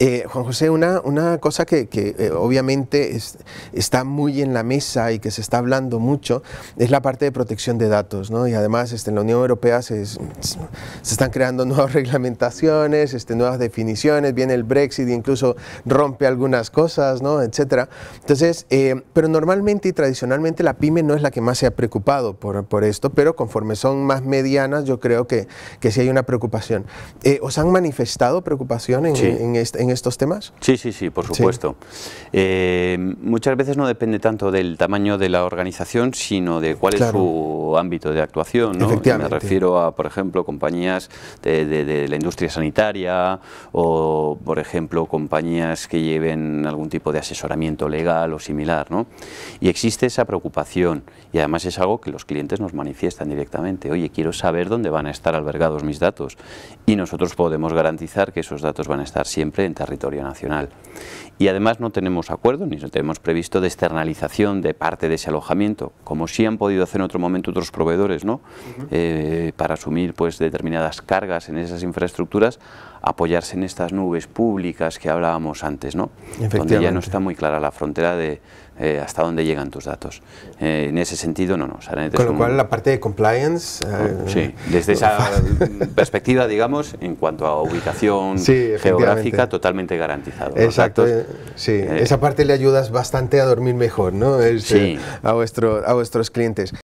Eh, Juan José, una, una cosa que, que eh, obviamente está muy en la mesa y que se está hablando mucho es la parte de protección de datos. ¿no? Y además este, en la Unión Europea se, se, están creando nuevas reglamentaciones, este, nuevas definiciones, viene el Brexit e incluso rompe algunas cosas, ¿no? etc. Entonces, eh, pero normalmente y tradicionalmente la pyme no es la que más se ha preocupado por, por esto, pero conforme son más medianas yo creo que, que sí hay una preocupación. ¿Os han manifestado preocupación en, esto? en, en en estos temas? Sí, sí, sí, por supuesto. Eh, muchas veces no depende tanto del tamaño de la organización, sino de cuál es su ámbito de actuación. ¿no? Me refiero a, por ejemplo, compañías de, la industria sanitaria o, por ejemplo, compañías que lleven algún tipo de asesoramiento legal o similar. ¿no? Y existe esa preocupación y además es algo que los clientes nos manifiestan directamente. Oye, quiero saber dónde van a estar albergados mis datos y nosotros podemos garantizar que esos datos van a estar siempre en territorio nacional. Y además no tenemos acuerdo ni no tenemos previsto de externalización de parte de ese alojamiento, como sí han podido hacer en otro momento otros proveedores, ¿no? Eh, para asumir pues determinadas cargas en esas infraestructuras, apoyarse en estas nubes públicas que hablábamos antes, ¿no? Donde ya no está muy clara la frontera de eh, hasta dónde llegan tus datos. Eh, en ese sentido, no, no. Con lo cual, la parte de compliance... desde esa perspectiva, digamos, en cuanto a ubicación geográfica, totalmente garantizado. Exacto, eh, sí. Eh, esa parte le ayudas bastante a dormir mejor, ¿no? a, vuestro, a vuestros clientes.